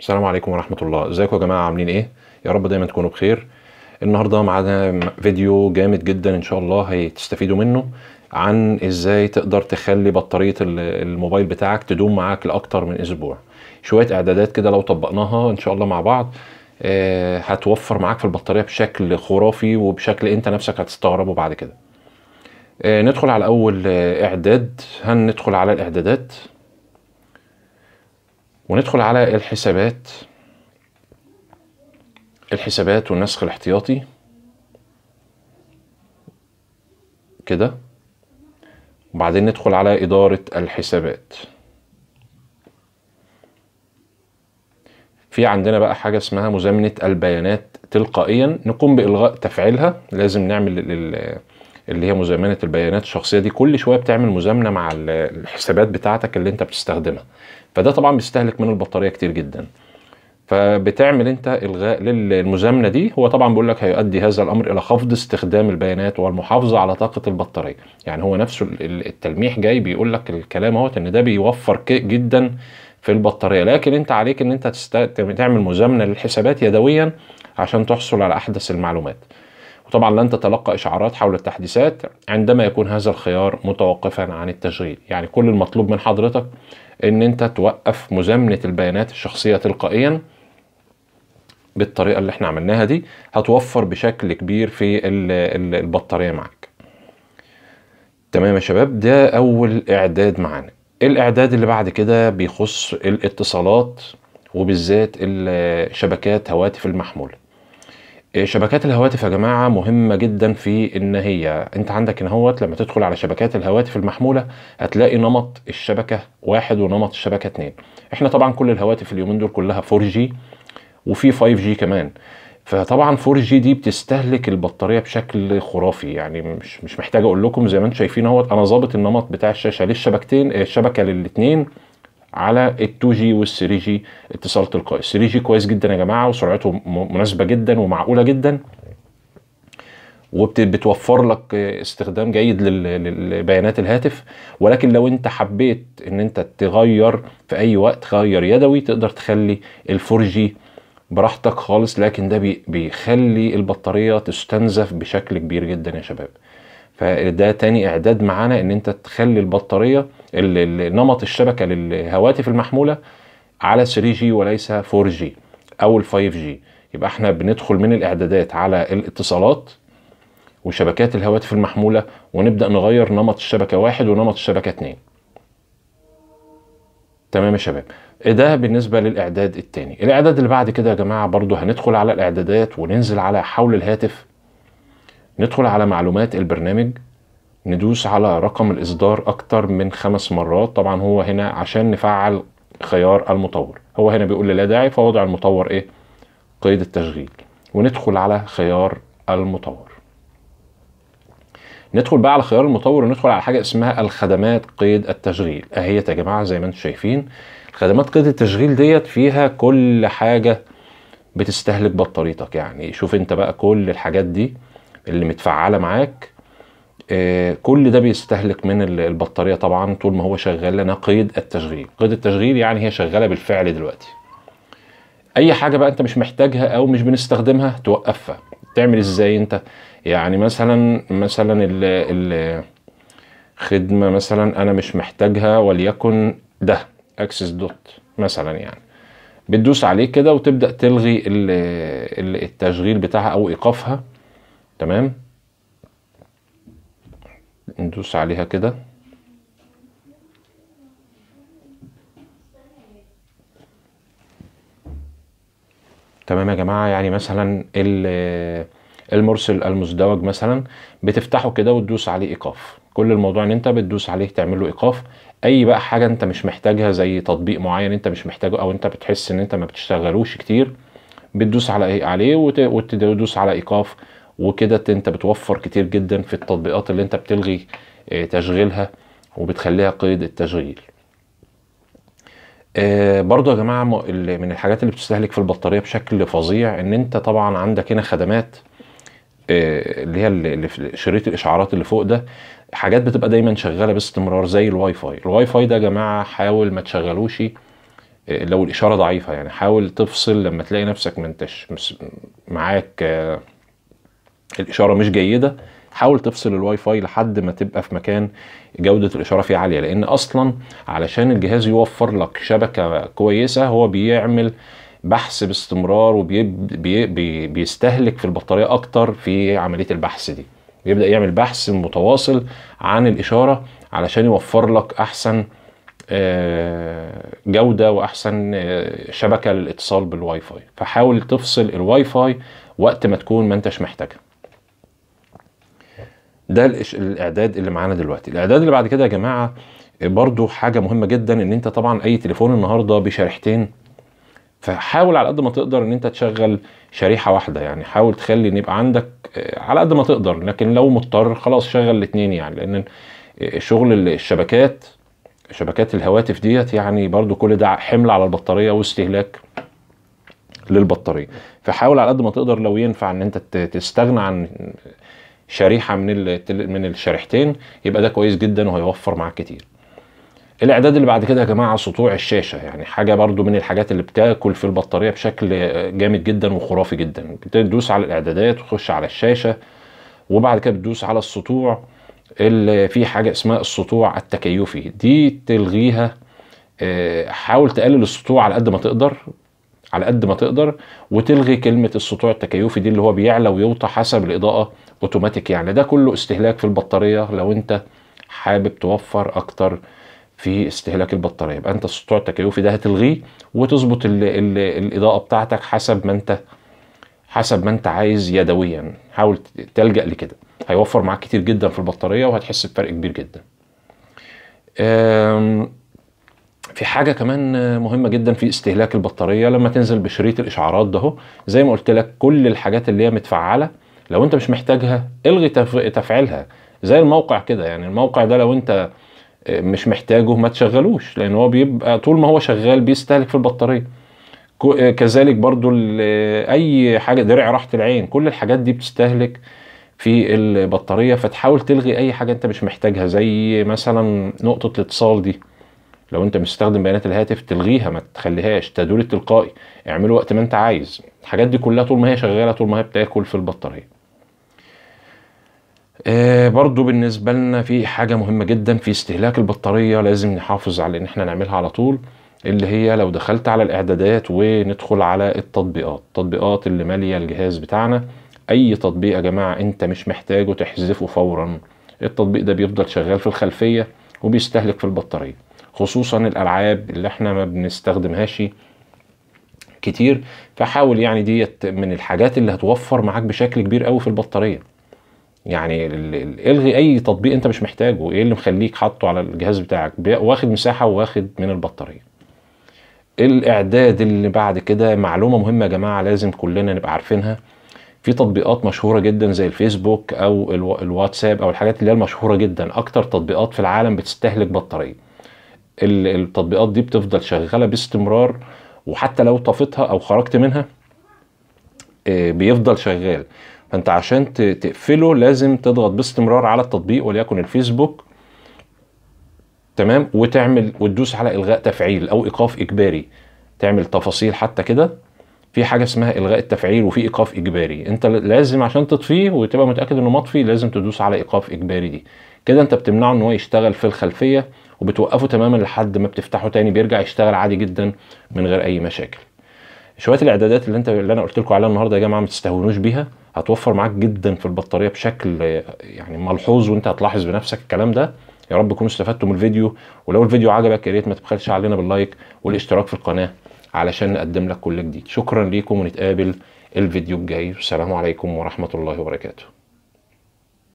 السلام عليكم ورحمه الله ازيكم يا جماعه عاملين ايه يا رب دايما تكونوا بخير النهارده معانا فيديو جامد جدا ان شاء الله هتستفيدوا منه عن ازاي تقدر تخلي بطاريه الموبايل بتاعك تدوم معاك لاكتر من اسبوع شويه اعدادات كده لو طبقناها ان شاء الله مع بعض آه، هتوفر معاك في البطاريه بشكل خرافي وبشكل انت نفسك هتستغربه بعد كده آه، ندخل على اول اعداد هندخل على الاعدادات وندخل على الحسابات الحسابات والنسخ الاحتياطي كده وبعدين ندخل على إدارة الحسابات في عندنا بقى حاجة اسمها مزامنة البيانات تلقائيا نقوم بإلغاء تفعيلها لازم نعمل اللي هي مزامنه البيانات الشخصيه دي كل شويه بتعمل مزامنه مع الحسابات بتاعتك اللي انت بتستخدمها فده طبعا بيستهلك من البطاريه كتير جدا فبتعمل انت الغاء للمزامنه دي هو طبعا بيقول لك هيؤدي هذا الامر الى خفض استخدام البيانات والمحافظه على طاقه البطاريه يعني هو نفسه التلميح جاي بيقول لك الكلام اهوت ان ده بيوفر جدا في البطاريه لكن انت عليك ان انت تعمل مزامنه للحسابات يدويا عشان تحصل على احدث المعلومات وطبعا لن تتلقى إشعارات حول التحديثات عندما يكون هذا الخيار متوقفا عن التشغيل يعني كل المطلوب من حضرتك ان انت توقف مزامنة البيانات الشخصية تلقائيا بالطريقة اللي احنا عملناها دي هتوفر بشكل كبير في البطارية معاك تمام يا شباب ده اول اعداد معانا الاعداد اللي بعد كده بيخص الاتصالات وبالذات الشبكات هواتف المحموله إيه، شبكات الهواتف يا جماعه مهمه جدا في ان هي انت عندك ان هوت لما تدخل على شبكات الهواتف المحموله هتلاقي نمط الشبكه واحد ونمط الشبكه اتنين احنا طبعا كل الهواتف اليومين دول كلها 4G وفي 5G كمان فطبعا 4G دي بتستهلك البطاريه بشكل خرافي يعني مش مش محتاج اقول لكم زي ما انتم شايفين اهوت انا ظابط النمط بتاع الشاشه للشبكتين الشبكه للاثنين على ال2 جي وال3 جي اتصال تلقائي 3 جي كويس جدا يا جماعه وسرعته مناسبه جدا ومعقوله جدا وبتوفر لك استخدام جيد للبيانات الهاتف ولكن لو انت حبيت ان انت تغير في اي وقت تغير يدوي تقدر تخلي ال 4 جي براحتك خالص لكن ده بيخلي البطارية تستنزف بشكل كبير جدا يا شباب فده تاني اعداد معانا ان انت تخلي البطارية نمط الشبكه للهواتف المحموله على 3 جي وليس 4 جي او ال 5 جي يبقى احنا بندخل من الاعدادات على الاتصالات وشبكات الهواتف المحموله ونبدا نغير نمط الشبكه واحد ونمط الشبكه اثنين تمام يا شباب ده بالنسبه للاعداد الثاني الاعداد اللي بعد كده يا جماعه برضو هندخل على الاعدادات وننزل على حول الهاتف ندخل على معلومات البرنامج ندوس على رقم الإصدار أكتر من خمس مرات طبعا هو هنا عشان نفعل خيار المطور هو هنا بيقول لي لا داعي فوضع المطور إيه قيد التشغيل وندخل على خيار المطور ندخل بقى على خيار المطور وندخل على حاجة اسمها الخدمات قيد التشغيل اهيت يا جماعة زي ما انتم شايفين خدمات قيد التشغيل ديت فيها كل حاجة بتستهلك بطاريتك يعني شوف انت بقى كل الحاجات دي اللي متفعلة معاك آه، كل ده بيستهلك من البطاريه طبعا طول ما هو شغال لنا قيد التشغيل قيد التشغيل يعني هي شغاله بالفعل دلوقتي اي حاجه بقى انت مش محتاجها او مش بنستخدمها توقفها تعمل ازاي انت يعني مثلا مثلا ال ال خدمه مثلا انا مش محتاجها وليكن ده اكسس دوت مثلا يعني بتدوس عليه كده وتبدا تلغي التشغيل بتاعها او ايقافها تمام ندوس عليها كده تمام يا جماعه يعني مثلا المرسل المزدوج مثلا بتفتحه كده وتدوس عليه ايقاف كل الموضوع ان انت بتدوس عليه تعمل له ايقاف اي بقى حاجه انت مش محتاجها زي تطبيق معين انت مش محتاجه او انت بتحس ان انت ما بتشتغلوش كتير بتدوس على إيه؟ عليه وتدوس على ايقاف وكده انت بتوفر كتير جدا في التطبيقات اللي انت بتلغي آه، تشغيلها وبتخليها قيد التشغيل آه، برضو يا جماعة من الحاجات اللي بتستهلك في البطارية بشكل فظيع ان انت طبعا عندك هنا خدمات آه، اللي هي اللي في شريط الاشعارات اللي فوق ده حاجات بتبقى دايما شغالة باستمرار زي الواي فاي الواي فاي ده يا جماعة حاول ما تشغلوش لو الاشارة ضعيفة يعني حاول تفصل لما تلاقي نفسك منتش معاك الاشاره مش جيده حاول تفصل الواي فاي لحد ما تبقى في مكان جوده الاشاره فيه عاليه لان اصلا علشان الجهاز يوفر لك شبكه كويسه هو بيعمل بحث باستمرار وبيستهلك في البطاريه اكتر في عمليه البحث دي بيبدا يعمل بحث متواصل عن الاشاره علشان يوفر لك احسن آه، جوده واحسن آه، شبكه للاتصال بالواي فاي فحاول تفصل الواي فاي وقت ما تكون ما انتش محتاجها ده الاعداد اللي معانا دلوقتي الاعداد اللي بعد كده يا جماعه برضو حاجه مهمه جدا ان انت طبعا اي تليفون النهارده بشريحتين فحاول على قد ما تقدر ان انت تشغل شريحه واحده يعني حاول تخلي ان يبقى عندك آه، على قد ما تقدر لكن لو مضطر خلاص شغل الاثنين يعني لان آه، شغل الشبكات شبكات الهواتف ديت يعني برضو كل ده حمل على البطاريه واستهلاك للبطاريه فحاول على قد ما تقدر لو ينفع ان انت تستغنى عن شريحه من من الشريحتين يبقى ده كويس جدا وهيوفر معاك كتير الاعداد اللي بعد كده يا جماعه سطوع الشاشه يعني حاجه برضو من الحاجات اللي بتاكل في البطاريه بشكل جامد جدا وخرافي جدا بتدوس على الاعدادات وتخش على الشاشه وبعد كده بتدوس على السطوع اللي في حاجه اسمها السطوع التكيفي دي تلغيها آه، حاول تقلل السطوع على قد ما تقدر على قد ما تقدر وتلغي كلمه السطوع التكيفي دي اللي هو بيعلى ويوطى حسب الاضاءه اوتوماتيك يعني ده كله استهلاك في البطاريه لو انت حابب توفر اكتر في استهلاك البطاريه يبقى انت السطوع التكيفي ده هتلغيه وتظبط الاضاءه بتاعتك حسب ما انت حسب ما انت عايز يدويا حاول تلجا لكده هيوفر معاك كتير جدا في البطاريه وهتحس بفرق كبير جدا آمم، في حاجة كمان مهمة جدا في استهلاك البطارية لما تنزل بشريط الإشعارات ده زي ما قلت لك كل الحاجات اللي هي متفعلة لو انت مش محتاجها الغي تفعيلها زي الموقع كده يعني الموقع ده لو انت آه، مش محتاجه ما تشغلوش لان هو بيبقى طول ما هو شغال بيستهلك في البطاريه آه، كذلك برضو آه، اي حاجه درع راحه العين كل الحاجات دي بتستهلك في البطاريه فتحاول تلغي اي حاجه انت مش محتاجها زي مثلا نقطه الاتصال دي لو انت مستخدم بيانات الهاتف تلغيها ما تخليهاش تدور التلقائي اعمله وقت ما انت عايز الحاجات دي كلها طول ما هي شغاله طول ما هي بتاكل في البطاريه آه برضو بالنسبة لنا في حاجة مهمة جدا في استهلاك البطارية لازم نحافظ على ان احنا نعملها على طول اللي هي لو دخلت على الاعدادات وندخل على التطبيقات التطبيقات اللي مالية الجهاز بتاعنا اي تطبيق يا جماعة انت مش محتاجه تحذفه فورا التطبيق ده بيفضل شغال في الخلفية وبيستهلك في البطارية خصوصا الالعاب اللي احنا ما بنستخدمهاش كتير فحاول يعني ديت من الحاجات اللي هتوفر معاك بشكل كبير قوي في البطاريه يعني الغي اي تطبيق انت مش محتاجه ايه اللي مخليك حاطه على الجهاز بتاعك واخد مساحه واخد من البطاريه الاعداد اللي بعد كده معلومه مهمه يا جماعه لازم كلنا نبقى عارفينها في تطبيقات مشهوره جدا زي الفيسبوك او الواتساب او الحاجات اللي هي المشهوره جدا اكتر تطبيقات في العالم بتستهلك بطاريه التطبيقات دي بتفضل شغاله باستمرار وحتى لو طفيتها او خرجت منها آه، بيفضل شغال فانت عشان تقفله لازم تضغط باستمرار على التطبيق وليكن الفيسبوك تمام وتعمل وتدوس على الغاء تفعيل او ايقاف اجباري تعمل تفاصيل حتى كده في حاجه اسمها الغاء التفعيل وفي ايقاف اجباري انت لازم عشان تطفيه وتبقى متاكد انه مطفي لازم تدوس على ايقاف اجباري دي كده انت بتمنعه ان هو يشتغل في الخلفيه وبتوقفه تماما لحد ما بتفتحه تاني بيرجع يشتغل عادي جدا من غير اي مشاكل شويه الاعدادات اللي انت اللي انا قلت لكم عليها النهارده يا جماعه ما تستهونوش بيها هتوفر معاك جدا في البطاريه بشكل يعني ملحوظ وانت هتلاحظ بنفسك الكلام ده يا رب تكونوا استفدتوا من الفيديو ولو الفيديو عجبك يا ريت ما تبخلش علينا باللايك والاشتراك في القناه علشان نقدم لك كل جديد شكرا ليكم ونتقابل الفيديو الجاي والسلام عليكم ورحمه الله وبركاته